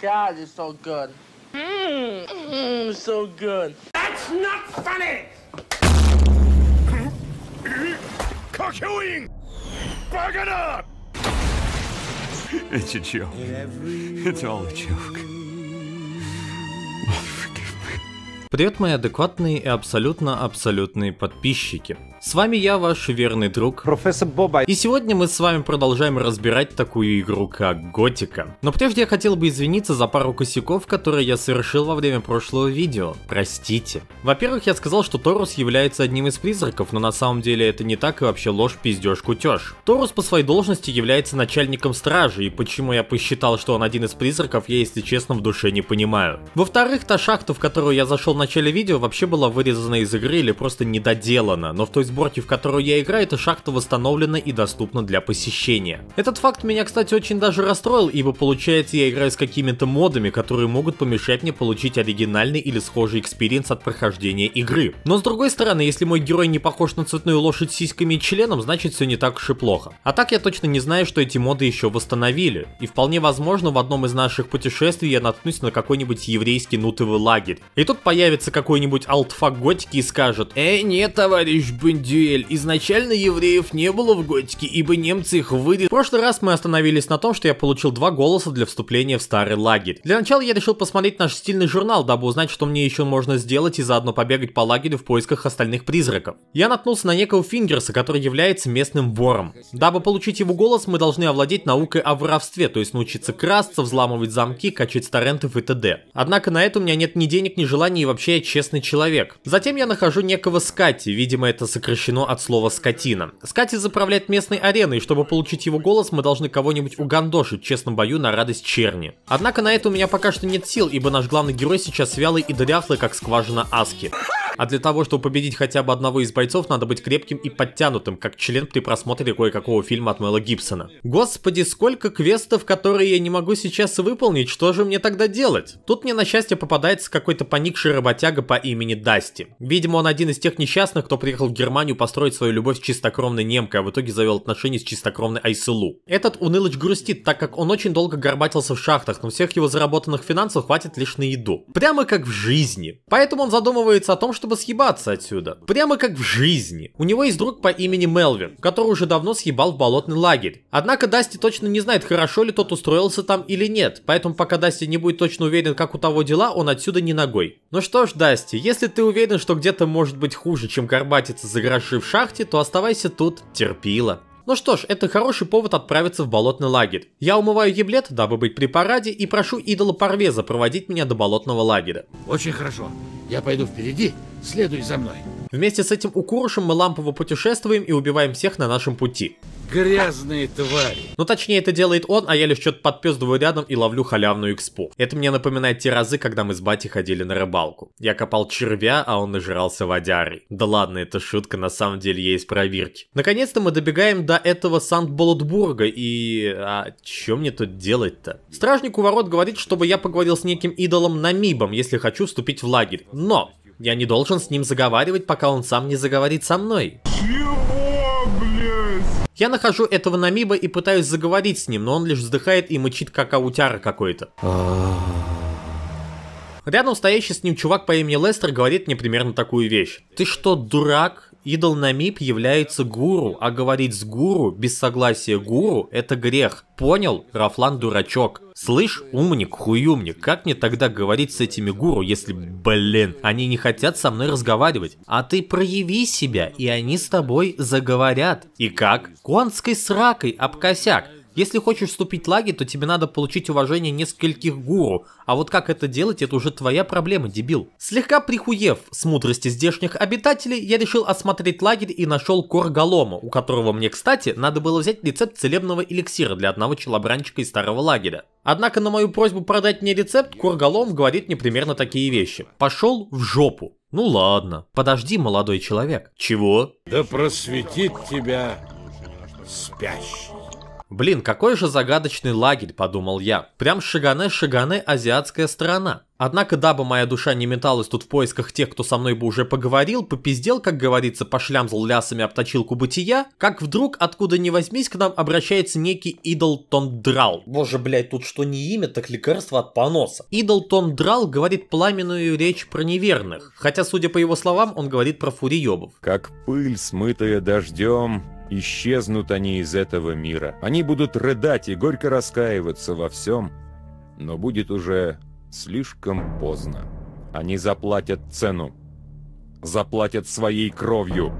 God, it's so good. Mmm, mmm, so good. That's not funny! Cockewing! Bug it up! It's a joke. It's all a joke. Привет, мои адекватные и абсолютно абсолютные подписчики. С вами я, ваш верный друг, профессор Боба. И сегодня мы с вами продолжаем разбирать такую игру, как Готика. Но прежде я хотел бы извиниться за пару косяков, которые я совершил во время прошлого видео. Простите. Во-первых, я сказал, что Торус является одним из призраков, но на самом деле это не так и вообще ложь, пиздеж, кутеж. Торус по своей должности является начальником стражи, и почему я посчитал, что он один из призраков, я, если честно, в душе не понимаю. Во-вторых, та шахта, в которую я зашел начале видео, вообще была вырезана из игры или просто недоделана, но в той сборке, в которую я играю, эта шахта восстановлена и доступна для посещения. Этот факт меня, кстати, очень даже расстроил, ибо получается я играю с какими-то модами, которые могут помешать мне получить оригинальный или схожий экспириенс от прохождения игры. Но с другой стороны, если мой герой не похож на цветную лошадь с сиськами и членом, значит все не так уж и плохо. А так я точно не знаю, что эти моды еще восстановили. И вполне возможно в одном из наших путешествий я наткнусь на какой-нибудь еврейский нутовый лагерь. И тут появится появится какой-нибудь алтфак готики и скажет «Э, нет, товарищ Бендюэль, изначально евреев не было в готике, ибо немцы их выдали». В прошлый раз мы остановились на том, что я получил два голоса для вступления в старый лагерь. Для начала я решил посмотреть наш стильный журнал, дабы узнать, что мне еще можно сделать и заодно побегать по лагерю в поисках остальных призраков. Я наткнулся на некого Фингерса, который является местным вором. Дабы получить его голос, мы должны овладеть наукой о воровстве, то есть научиться красться, взламывать замки, качать торрентов и т.д. Однако на это у меня нет ни денег, ни желания и вообще вообще честный человек. Затем я нахожу некого Скати, видимо это сокращено от слова скотина. Скати заправляет местной ареной, и чтобы получить его голос, мы должны кого-нибудь угандошить в честном бою на радость черни. Однако на это у меня пока что нет сил, ибо наш главный герой сейчас вялый и дряхлый, как скважина Аски. А для того, чтобы победить хотя бы одного из бойцов, надо быть крепким и подтянутым, как член при просмотре кое-какого фильма от Мэла Гибсона. Господи, сколько квестов, которые я не могу сейчас выполнить, что же мне тогда делать? Тут мне на счастье попадается какой-то поникший работяга по имени Дасти. Видимо, он один из тех несчастных, кто приехал в Германию построить свою любовь с чистокровной немкой, а в итоге завел отношения с чистокровной Айсулу. Этот унылыч грустит, так как он очень долго горбатился в шахтах, но всех его заработанных финансов хватит лишь на еду. Прямо как в жизни. Поэтому он задумывается о том, что чтобы съебаться отсюда. Прямо как в жизни. У него есть друг по имени Мелвин, который уже давно съебал в болотный лагерь. Однако Дасти точно не знает, хорошо ли тот устроился там или нет, поэтому пока Дасти не будет точно уверен, как у того дела, он отсюда не ногой. Ну что ж, Дасти, если ты уверен, что где-то может быть хуже, чем горбатиться за гроши в шахте, то оставайся тут, терпила. Ну что ж, это хороший повод отправиться в болотный лагерь. Я умываю еблет, дабы быть при параде, и прошу идола Парвеза проводить меня до болотного лагеря. Очень хорошо. Я пойду впереди, следуй за мной. Вместе с этим укурушем мы лампово путешествуем и убиваем всех на нашем пути. Грязные твари. Ну точнее это делает он, а я лишь что-то подпездываю рядом и ловлю халявную экспу. Это мне напоминает те разы, когда мы с Бати ходили на рыбалку. Я копал червя, а он нажирался водярой. Да ладно, это шутка, на самом деле есть из проверки. Наконец-то мы добегаем до этого санкт и... А что мне тут делать-то? Стражник у ворот говорит, чтобы я поговорил с неким идолом Намибом, если хочу вступить в лагерь. Но я не должен с ним заговаривать, пока он сам не заговорит со мной. Чего, блядь? Я нахожу этого Намиба и пытаюсь заговорить с ним, но он лишь вздыхает и мычит как аутяра какой-то. А. Рядом стоящий с ним чувак по имени Лестер говорит мне примерно такую вещь. Ты что, дурак? Идол Намиб является гуру, а говорить с гуру без согласия гуру – это грех. Понял, Рафлан дурачок. Слышь, умник, хуюмник, как мне тогда говорить с этими гуру, если, блин, они не хотят со мной разговаривать? А ты прояви себя, и они с тобой заговорят. И как? Конской сракой об косяк. Если хочешь вступить в лагерь, то тебе надо получить уважение нескольких гуру, а вот как это делать, это уже твоя проблема, дебил. Слегка прихуев с мудрости здешних обитателей, я решил осмотреть лагерь и нашел Корголома, у которого мне, кстати, надо было взять рецепт целебного эликсира для одного челобранчика из старого лагеря. Однако на мою просьбу продать мне рецепт, Корголом говорит мне примерно такие вещи. Пошел в жопу. Ну ладно, подожди, молодой человек. Чего? Да просветит тебя спящий. Блин, какой же загадочный лагерь, подумал я. Прям шагане-шагане азиатская страна. Однако, дабы моя душа не металась тут в поисках тех, кто со мной бы уже поговорил, попиздел, как говорится, пошлямзал лясами об точилку бытия, как вдруг, откуда ни возьмись, к нам обращается некий Идол Драл. Боже, блять, тут что не имя, так лекарство от поноса. Идол Драл говорит пламенную речь про неверных, хотя, судя по его словам, он говорит про фуриёбов. Как пыль, смытая дождем, исчезнут они из этого мира. Они будут рыдать и горько раскаиваться во всем, но будет уже Слишком поздно. Они заплатят цену. Заплатят своей кровью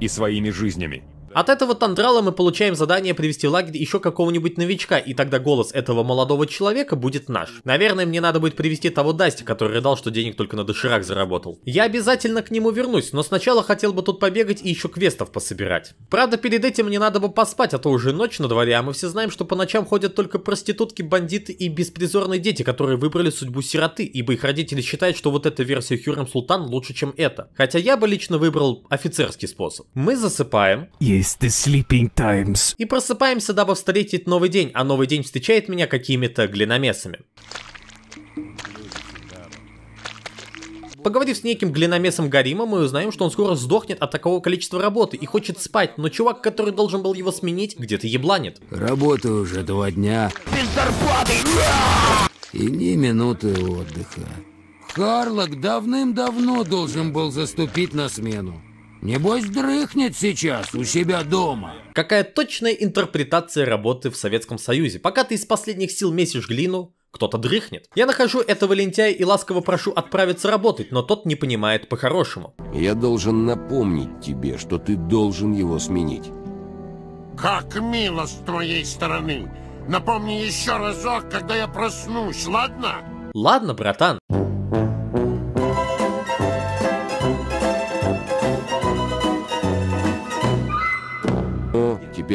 и своими жизнями. От этого Тандрала мы получаем задание привести в лагерь еще какого-нибудь новичка, и тогда голос этого молодого человека будет наш. Наверное, мне надо будет привести того Дасти, который рыдал, что денег только на доширак заработал. Я обязательно к нему вернусь, но сначала хотел бы тут побегать и еще квестов пособирать. Правда, перед этим мне надо бы поспать, а то уже ночь на дворе, а мы все знаем, что по ночам ходят только проститутки, бандиты и беспризорные дети, которые выбрали судьбу сироты, ибо их родители считают, что вот эта версия Хюррем Султан лучше, чем эта. Хотя я бы лично выбрал офицерский способ. Мы засыпаем. Есть is the sleeping times. И просыпаемся, дабы встретить новый день, а новый день встречает меня какими-то глиномесами. Поговорив с неким глиномесом Гарима, мы узнаем, что он скоро сдохнет от такого количества работы и хочет спать, но чувак, который должен был его сменить, где-то ебланит. Работаю уже два дня. Без зарплаты! И ни минуты отдыха. Харлок давным-давно должен был заступить на смену. Небось, дрыхнет сейчас у себя дома. Какая точная интерпретация работы в Советском Союзе. Пока ты из последних сил месишь глину, кто-то дрыхнет. Я нахожу этого лентяя и ласково прошу отправиться работать, но тот не понимает по-хорошему. Я должен напомнить тебе, что ты должен его сменить. Как мило с твоей стороны. Напомни еще разок, когда я проснусь, ладно? Ладно, братан.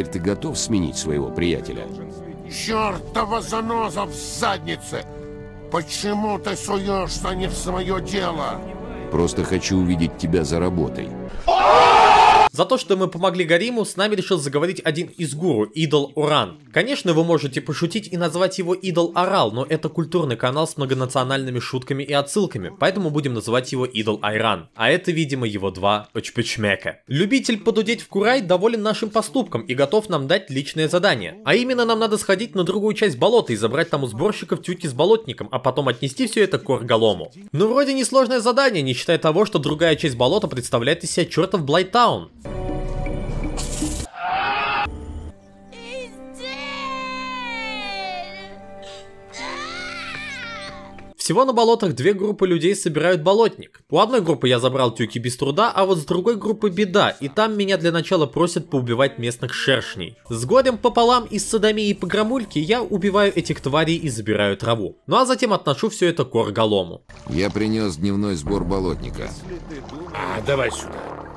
Теперь ты готов сменить своего приятеля? Чертова заноза в заднице! Почему ты суешься не в свое дело? Просто хочу увидеть тебя за работой. За то, что мы помогли Гариму, с нами решил заговорить один из гуру, Идол Уран. Конечно, вы можете пошутить и назвать его Идол Орал, но это культурный канал с многонациональными шутками и отсылками, поэтому будем называть его Идол Айран. А это, видимо, его два очпечмека. Любитель подудеть в Курай доволен нашим поступком и готов нам дать личное задание. А именно нам надо сходить на другую часть болота и забрать там у сборщиков тюки с болотником, а потом отнести все это к Корголому. Ну вроде несложное задание, не считая того, что другая часть болота представляет из себя чертов Блайтаун. Всего на болотах две группы людей собирают болотник. У одной группы я забрал тюки без труда, а вот с другой группы беда, и там меня для начала просят поубивать местных шершней. С горем пополам из садомии и погромульки я убиваю этих тварей и забираю траву. Ну а затем отношу все это к орголому. Я принес дневной сбор болотника. А, давай сюда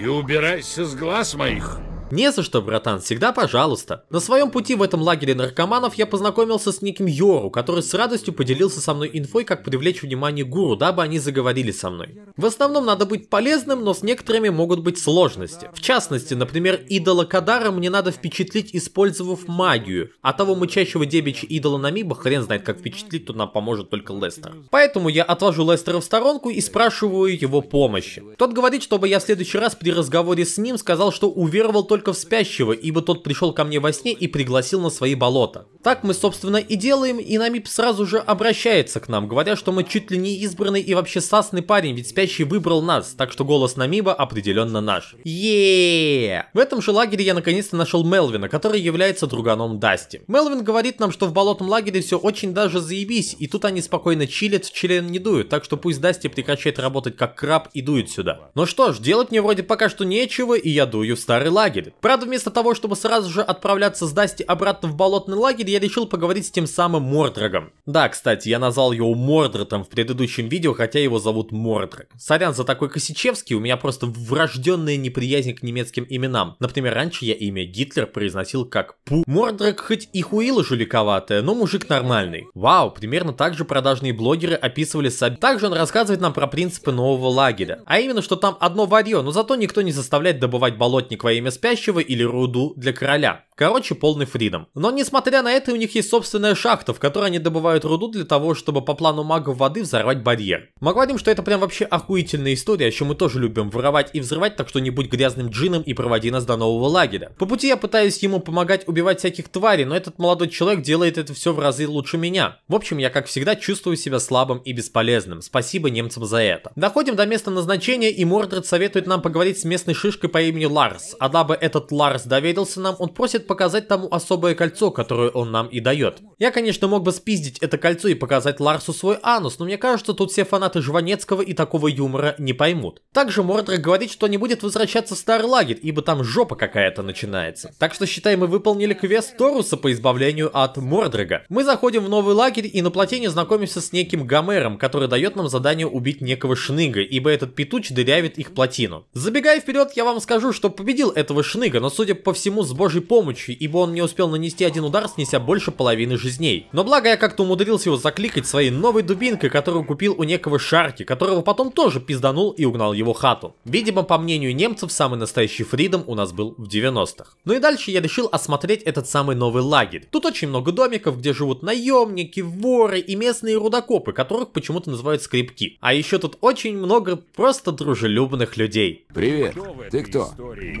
и убирайся с глаз моих!» Не за что, братан, всегда пожалуйста. На своем пути в этом лагере наркоманов я познакомился с неким Йору, который с радостью поделился со мной инфой, как привлечь внимание гуру, дабы они заговорили со мной. В основном надо быть полезным, но с некоторыми могут быть сложности. В частности, например, идола Кадара мне надо впечатлить, использовав магию, а того мычащего дебича идола Намиба хрен знает как впечатлить, тут нам поможет только Лестер. Поэтому я отвожу Лестера в сторонку и спрашиваю его помощи. Тот говорит, чтобы я в следующий раз при разговоре с ним сказал, что уверовал только только в спящего, ибо тот пришел ко мне во сне и пригласил на свои болота. Так мы, собственно, и делаем, и Намиб сразу же обращается к нам, говоря, что мы чуть ли не избранный и вообще сасный парень, ведь спящий выбрал нас, так что голос Намиба определенно наш. Еее! В этом же лагере я наконец-то нашел Мелвина, который является друганом Дасти. Мелвин говорит нам, что в болотном лагере все очень даже заебись, и тут они спокойно чилят, в член не дуют, так что пусть Дасти прекращает работать как краб и дует сюда. Ну что ж, делать мне вроде пока что нечего, и я дую в старый лагерь лагерь. Правда, вместо того, чтобы сразу же отправляться с Дасти обратно в болотный лагерь, я решил поговорить с тем самым Мордрагом. Да, кстати, я назвал его Мордротом в предыдущем видео, хотя его зовут Мордраг. Сорян за такой Косичевский, у меня просто врожденная неприязнь к немецким именам. Например, раньше я имя Гитлер произносил как Пу. Мордраг хоть и хуила жуликоватая, но мужик нормальный. Вау, примерно так же продажные блогеры описывали Саби. Также он рассказывает нам про принципы нового лагеря. А именно, что там одно варье, но зато никто не заставляет добывать болотник во имя спящих, настоящего или руду для короля. Короче, полный фридом. Но несмотря на это, у них есть собственная шахта, в которой они добывают руду для того, чтобы по плану магов воды взорвать барьер. Мы говорим, что это прям вообще охуительная история, о чем мы тоже любим воровать и взрывать, так что не будь грязным джином и проводи нас до нового лагеря. По пути я пытаюсь ему помогать убивать всяких тварей, но этот молодой человек делает это все в разы лучше меня. В общем, я как всегда чувствую себя слабым и бесполезным. Спасибо немцам за это. Доходим до места назначения, и Мордред советует нам поговорить с местной шишкой по имени Ларс. А дабы этот Ларс доверился нам, он просит показать тому особое кольцо, которое он нам и дает. Я, конечно, мог бы спиздить это кольцо и показать Ларсу свой анус, но мне кажется, тут все фанаты Жванецкого и такого юмора не поймут. Также Мордрак говорит, что не будет возвращаться в Старый Лагерь, ибо там жопа какая-то начинается. Так что, считай, мы выполнили квест Торуса по избавлению от Мордрага. Мы заходим в новый лагерь и на плотине знакомимся с неким Гомером, который дает нам задание убить некого Шныга, ибо этот петуч дырявит их плотину. Забегая вперед, я вам скажу, что победил этого Шныга, но судя по всему, с божьей помощью сволочи, ибо он не успел нанести один удар, снеся больше половины жизней. Но благо я как-то умудрился его закликать своей новой дубинкой, которую купил у некого Шарки, которого потом тоже пизданул и угнал его хату. Видимо, по мнению немцев, самый настоящий фридом у нас был в 90-х. Ну и дальше я решил осмотреть этот самый новый лагерь. Тут очень много домиков, где живут наемники, воры и местные рудокопы, которых почему-то называют скрипки. А еще тут очень много просто дружелюбных людей. Привет, ты кто?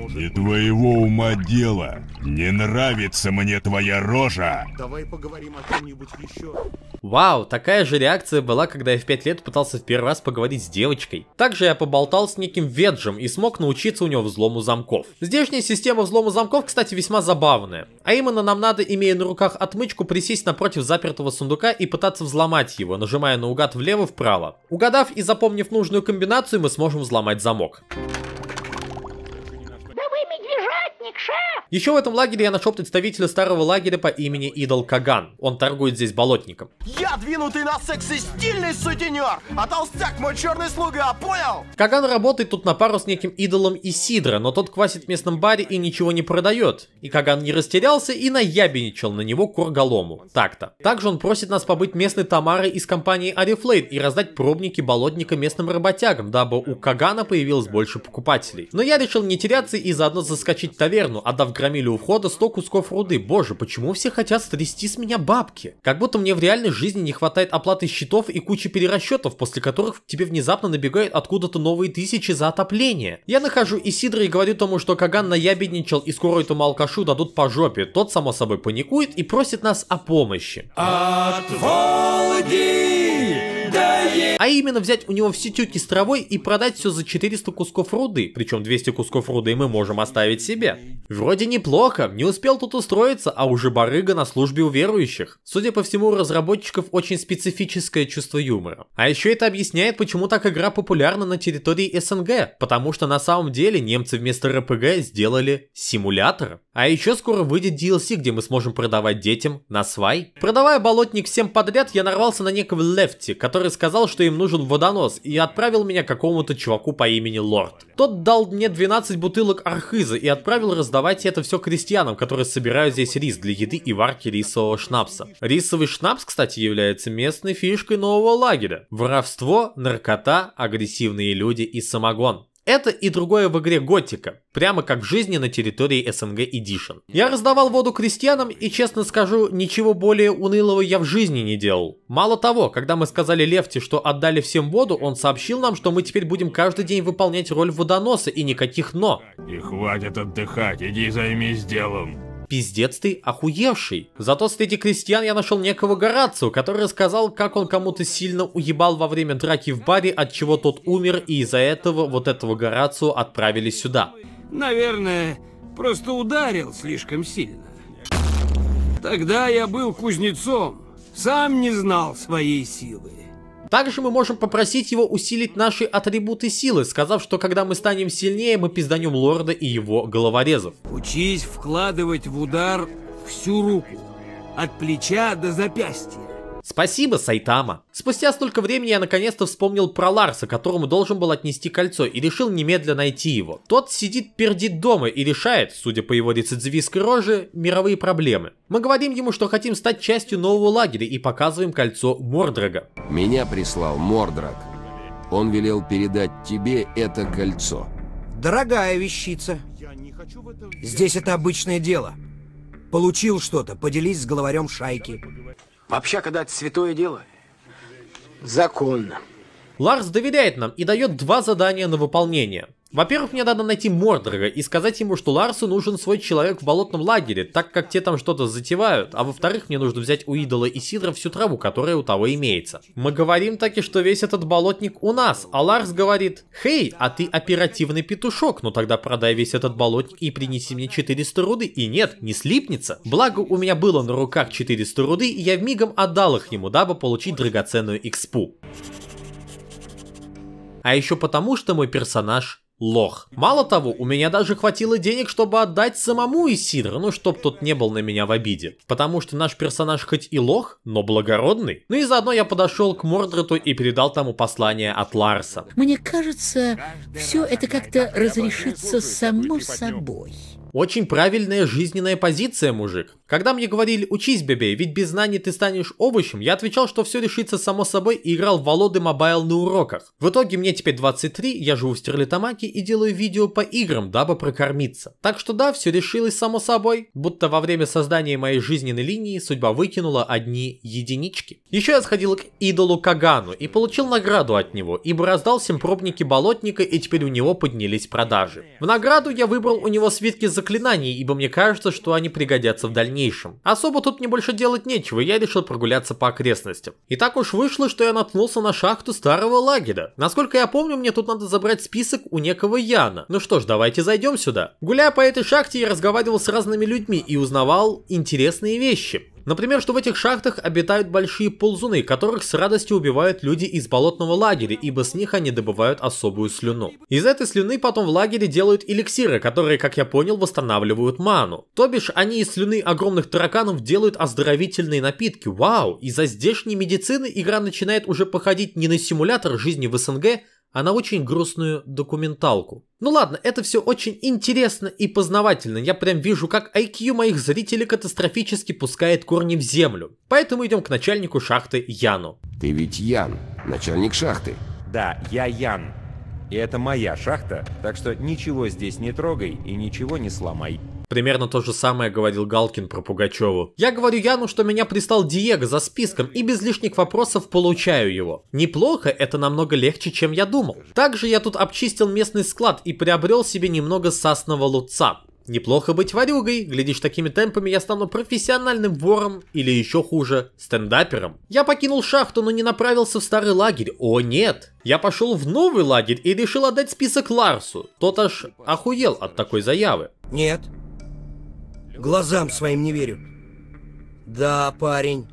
Не твоего ума дело. Не нравится мне твоя рожа. Давай поговорим о чем-нибудь еще. Вау, такая же реакция была, когда я в 5 лет пытался в первый раз поговорить с девочкой. Также я поболтал с неким Веджем и смог научиться у него взлому замков. Здешняя система взлома замков, кстати, весьма забавная. А именно нам надо, имея на руках отмычку, присесть напротив запертого сундука и пытаться взломать его, нажимая наугад влево-вправо. Угадав и запомнив нужную комбинацию, мы сможем взломать замок. Еще в этом лагере я нашел представителя старого лагеря по имени Идол Каган. Он торгует здесь болотником. Я двинутый на секс и стильный сутенер, а толстяк мой черный слуга, понял? Каган работает тут на пару с неким Идолом и Сидра, но тот квасит в местном баре и ничего не продает. И Каган не растерялся и наябеничал на него курголому. Так-то. Также он просит нас побыть местной Тамарой из компании Арифлейд и раздать пробники болотника местным работягам, дабы у Кагана появилось больше покупателей. Но я решил не теряться и заодно заскочить в таверну, отдав отгромили у входа 100 кусков руды. Боже, почему все хотят стрясти с меня бабки? Как будто мне в реальной жизни не хватает оплаты счетов и кучи перерасчетов, после которых тебе внезапно набегают откуда-то новые тысячи за отопление. Я нахожу Исидра и говорю тому, что Каган наябедничал и скоро этому алкашу дадут по жопе. Тот, само собой, паникует и просит нас о помощи. От Волги! а именно взять у него все тюки с травой и продать все за 400 кусков руды, причем 200 кусков руды мы можем оставить себе. Вроде неплохо, не успел тут устроиться, а уже барыга на службе у верующих. Судя по всему, у разработчиков очень специфическое чувство юмора. А еще это объясняет, почему так игра популярна на территории СНГ, потому что на самом деле немцы вместо РПГ сделали симулятор. А еще скоро выйдет DLC, где мы сможем продавать детям на свай. Продавая болотник всем подряд, я нарвался на некого Лефти, который сказал, что им нужен водонос, и отправил меня к какому-то чуваку по имени Лорд. Тот дал мне 12 бутылок архиза и отправил раздавать это все крестьянам, которые собирают здесь рис для еды и варки рисового шнапса. Рисовый шнапс, кстати, является местной фишкой нового лагеря. Воровство, наркота, агрессивные люди и самогон. Это и другое в игре Готика, прямо как в жизни на территории СНГ Edition. Я раздавал воду крестьянам и, честно скажу, ничего более унылого я в жизни не делал. Мало того, когда мы сказали Лефте, что отдали всем воду, он сообщил нам, что мы теперь будем каждый день выполнять роль водоноса и никаких «но». И хватит отдыхать, иди займись делом. Пиздец ты охуевший. Зато среди крестьян я нашел некого Горацио, который рассказал, как он кому-то сильно уебал во время драки в баре, от чего тот умер, и из-за этого вот этого Горацио отправили сюда. Наверное, просто ударил слишком сильно. Тогда я был кузнецом, сам не знал своей силы. Также мы можем попросить его усилить наши атрибуты силы, сказав, что когда мы станем сильнее, мы пизданем лорда и его головорезов. Учись вкладывать в удар всю руку, от плеча до запястья. Спасибо, Сайтама. Спустя столько времени я наконец-то вспомнил про Ларса, которому должен был отнести кольцо, и решил немедленно найти его. Тот сидит пердит дома и решает, судя по его рецидивистской роже, мировые проблемы. Мы говорим ему, что хотим стать частью нового лагеря и показываем кольцо Мордрога. Меня прислал Мордрог. Он велел передать тебе это кольцо. Дорогая вещица. Здесь это обычное дело. Получил что-то, поделись с главарем шайки. Вообще, когда это святое дело, законно. Ларс доверяет нам и дает два задания на выполнение. Во-первых, мне надо найти Мордорга и сказать ему, что Ларсу нужен свой человек в болотном лагере, так как те там что-то затевают, а во-вторых, мне нужно взять у идола и Сидра всю траву, которая у того имеется. Мы говорим таки, что весь этот болотник у нас, а Ларс говорит, «Хей, а ты оперативный петушок, ну тогда продай весь этот болотник и принеси мне 400 руды, и нет, не слипнется». Благо, у меня было на руках 400 руды, и я мигом отдал их ему, дабы получить драгоценную экспу. А еще потому, что мой персонаж лох. Мало того, у меня даже хватило денег, чтобы отдать самому Исидра, ну чтоб тот не был на меня в обиде. Потому что наш персонаж хоть и лох, но благородный. Ну и заодно я подошел к Мордрету и передал тому послание от Ларса. Мне кажется, все это как-то разрешится само собой. Очень правильная жизненная позиция, мужик. Когда мне говорили «учись, бебе, ведь без знаний ты станешь овощем», я отвечал, что все решится само собой и играл в Володы Мобайл на уроках. В итоге мне теперь 23, я живу в Стерлитамаке и делаю видео по играм, дабы прокормиться. Так что да, все решилось само собой, будто во время создания моей жизненной линии судьба выкинула одни единички. Еще я сходил к идолу Кагану и получил награду от него, ибо раздал всем пробники болотника и теперь у него поднялись продажи. В награду я выбрал у него свитки с заклинаний, ибо мне кажется, что они пригодятся в дальнейшем. Особо тут мне больше делать нечего, я решил прогуляться по окрестностям. И так уж вышло, что я наткнулся на шахту старого лагеря. Насколько я помню, мне тут надо забрать список у некого Яна. Ну что ж, давайте зайдем сюда. Гуляя по этой шахте, я разговаривал с разными людьми и узнавал интересные вещи. Например, что в этих шахтах обитают большие ползуны, которых с радостью убивают люди из болотного лагеря, ибо с них они добывают особую слюну. Из этой слюны потом в лагере делают эликсиры, которые, как я понял, восстанавливают ману. То бишь, они из слюны огромных тараканов делают оздоровительные напитки. Вау! Из-за здешней медицины игра начинает уже походить не на симулятор жизни в СНГ, а на очень грустную документалку. Ну ладно, это все очень интересно и познавательно. Я прям вижу, как IQ моих зрителей катастрофически пускает корни в землю. Поэтому идем к начальнику шахты Яну. Ты ведь Ян, начальник шахты. Да, я Ян. И это моя шахта, так что ничего здесь не трогай и ничего не сломай. Примерно то же самое говорил Галкин про Пугачеву. Я говорю Яну, что меня пристал Диего за списком и без лишних вопросов получаю его. Неплохо, это намного легче, чем я думал. Также я тут обчистил местный склад и приобрел себе немного сасного лутца. Неплохо быть варюгой, глядишь такими темпами я стану профессиональным вором или еще хуже, стендапером. Я покинул шахту, но не направился в старый лагерь, о нет. Я пошел в новый лагерь и решил отдать список Ларсу, тот аж охуел от такой заявы. Нет, Глазам своим не верю. Да, парень,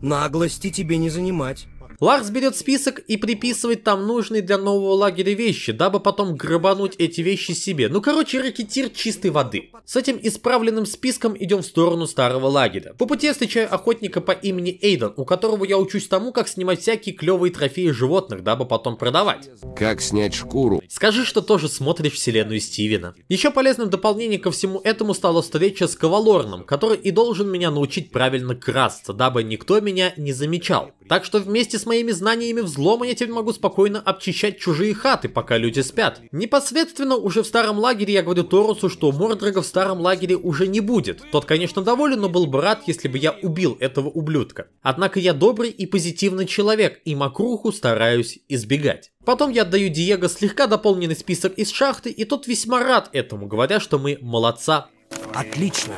наглости тебе не занимать. Ларс берет список и приписывает там нужные для нового лагеря вещи, дабы потом грабануть эти вещи себе. Ну короче, ракетир чистой воды. С этим исправленным списком идем в сторону старого лагеря. По пути я встречаю охотника по имени Эйден, у которого я учусь тому, как снимать всякие клевые трофеи животных, дабы потом продавать. Как снять шкуру? Скажи, что тоже смотришь вселенную Стивена. Еще полезным дополнением ко всему этому стала встреча с Кавалорном, который и должен меня научить правильно красться, дабы никто меня не замечал. Так что вместе с с моими знаниями взлома я теперь могу спокойно обчищать чужие хаты, пока люди спят. Непосредственно уже в старом лагере я говорю Торусу, что Мордрега в старом лагере уже не будет. Тот, конечно, доволен, но был бы рад, если бы я убил этого ублюдка. Однако я добрый и позитивный человек, и макруху стараюсь избегать. Потом я отдаю Диего слегка дополненный список из шахты, и тот весьма рад этому, говоря, что мы молодца. Отлично.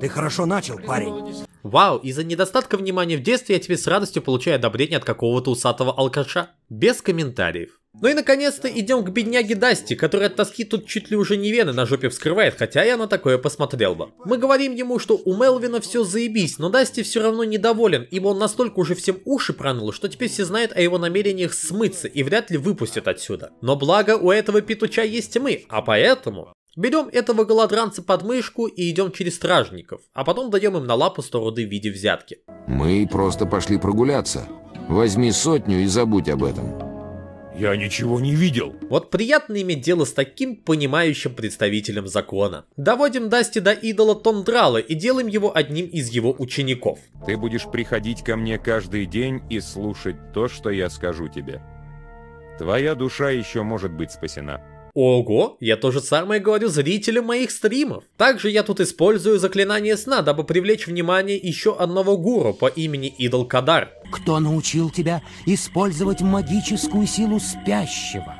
Ты хорошо начал, парень. Вау, из-за недостатка внимания в детстве я тебе с радостью получаю одобрение от какого-то усатого алкаша. Без комментариев. Ну и наконец-то идем к бедняге Дасти, который от тоски тут чуть ли уже не вены на жопе вскрывает, хотя я на такое посмотрел бы. Мы говорим ему, что у Мелвина все заебись, но Дасти все равно недоволен, ибо он настолько уже всем уши пронул, что теперь все знают о его намерениях смыться и вряд ли выпустят отсюда. Но благо у этого петуча есть и мы, а поэтому... Берем этого голодранца под мышку и идем через стражников, а потом даем им на лапу сто руды в виде взятки. Мы просто пошли прогуляться. Возьми сотню и забудь об этом. Я ничего не видел. Вот приятно иметь дело с таким понимающим представителем закона. Доводим Дасти до идола Тондрала и делаем его одним из его учеников. Ты будешь приходить ко мне каждый день и слушать то, что я скажу тебе. Твоя душа еще может быть спасена. Ого, я то же самое говорю зрителям моих стримов. Также я тут использую заклинание сна, дабы привлечь внимание еще одного гуру по имени Идол Кадар. Кто научил тебя использовать магическую силу спящего?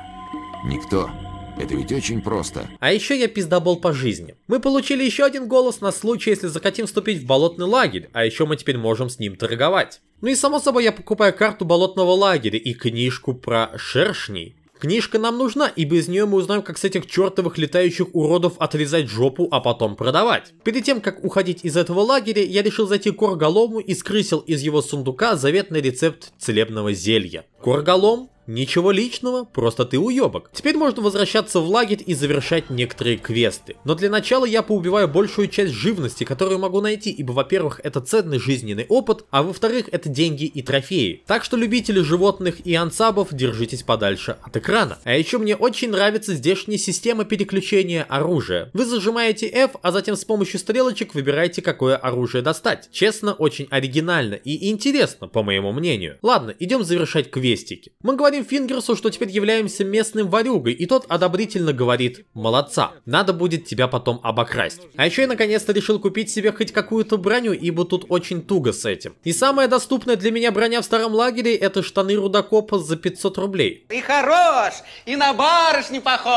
Никто. Это ведь очень просто. А еще я пиздобол по жизни. Мы получили еще один голос на случай, если захотим вступить в болотный лагерь, а еще мы теперь можем с ним торговать. Ну и само собой я покупаю карту болотного лагеря и книжку про шершней. Книжка нам нужна, и без нее мы узнаем, как с этих чертовых летающих уродов отрезать жопу, а потом продавать. Перед тем, как уходить из этого лагеря, я решил зайти к Корголому и скрысил из его сундука заветный рецепт целебного зелья. Корголом Ничего личного, просто ты уебок. Теперь можно возвращаться в лагерь и завершать некоторые квесты. Но для начала я поубиваю большую часть живности, которую могу найти, ибо, во-первых, это ценный жизненный опыт, а во-вторых, это деньги и трофеи. Так что любители животных и ансабов, держитесь подальше от экрана. А еще мне очень нравится здешняя система переключения оружия. Вы зажимаете F, а затем с помощью стрелочек выбираете, какое оружие достать. Честно, очень оригинально и интересно, по моему мнению. Ладно, идем завершать квестики. Мы говорим говорим Фингерсу, что теперь являемся местным варюгой, и тот одобрительно говорит «Молодца, надо будет тебя потом обокрасть». А еще я наконец-то решил купить себе хоть какую-то броню, ибо тут очень туго с этим. И самая доступная для меня броня в старом лагере это штаны рудокопа за 500 рублей. Ты хорош, и на барышню похож.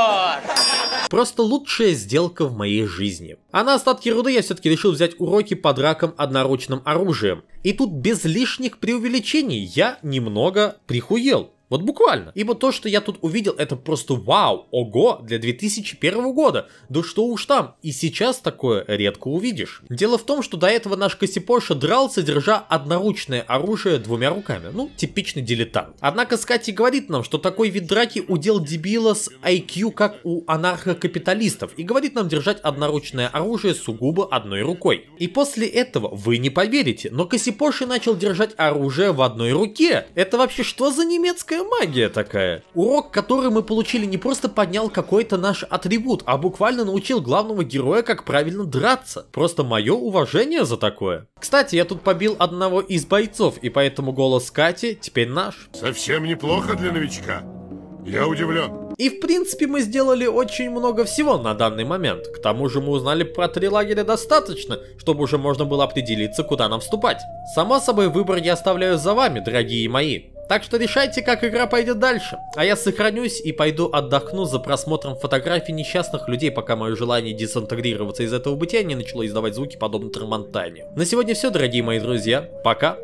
Просто лучшая сделка в моей жизни. А на остатки руды я все-таки решил взять уроки по дракам одноручным оружием. И тут без лишних преувеличений я немного прихуел. Вот буквально. Ибо то, что я тут увидел, это просто вау, ого, для 2001 года. Да что уж там, и сейчас такое редко увидишь. Дело в том, что до этого наш Косипоша дрался, держа одноручное оружие двумя руками. Ну, типичный дилетант. Однако Скати говорит нам, что такой вид драки удел дебила с IQ, как у анархокапиталистов, и говорит нам держать одноручное оружие сугубо одной рукой. И после этого вы не поверите, но Косипоши начал держать оружие в одной руке. Это вообще что за немецкая чистая магия такая. Урок, который мы получили, не просто поднял какой-то наш атрибут, а буквально научил главного героя, как правильно драться. Просто мое уважение за такое. Кстати, я тут побил одного из бойцов, и поэтому голос Кати теперь наш. Совсем неплохо для новичка. Я удивлен. И в принципе мы сделали очень много всего на данный момент. К тому же мы узнали про три лагеря достаточно, чтобы уже можно было определиться, куда нам вступать. Само собой, выбор я оставляю за вами, дорогие мои. Так что решайте, как игра пойдет дальше. А я сохранюсь и пойду отдохну за просмотром фотографий несчастных людей, пока мое желание десинтегрироваться из этого бытия не начало издавать звуки, подобно Трамонтане. На сегодня все, дорогие мои друзья. Пока.